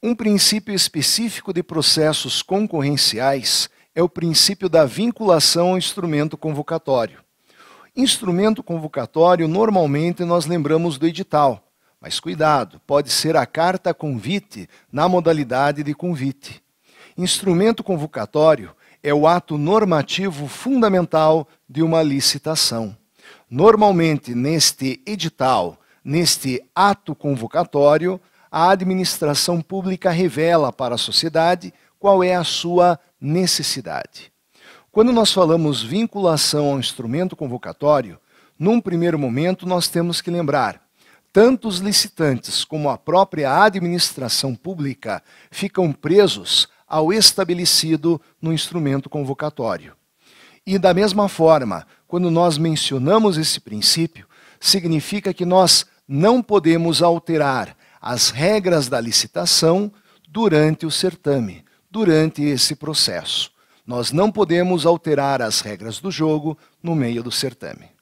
Um princípio específico de processos concorrenciais é o princípio da vinculação ao instrumento convocatório. Instrumento convocatório, normalmente nós lembramos do edital, mas cuidado, pode ser a carta convite na modalidade de convite. Instrumento convocatório é o ato normativo fundamental de uma licitação. Normalmente, neste edital, neste ato convocatório, a administração pública revela para a sociedade qual é a sua necessidade. Quando nós falamos vinculação ao instrumento convocatório, num primeiro momento nós temos que lembrar tanto os licitantes como a própria administração pública ficam presos ao estabelecido no instrumento convocatório. E da mesma forma, quando nós mencionamos esse princípio, significa que nós não podemos alterar as regras da licitação durante o certame, durante esse processo. Nós não podemos alterar as regras do jogo no meio do certame.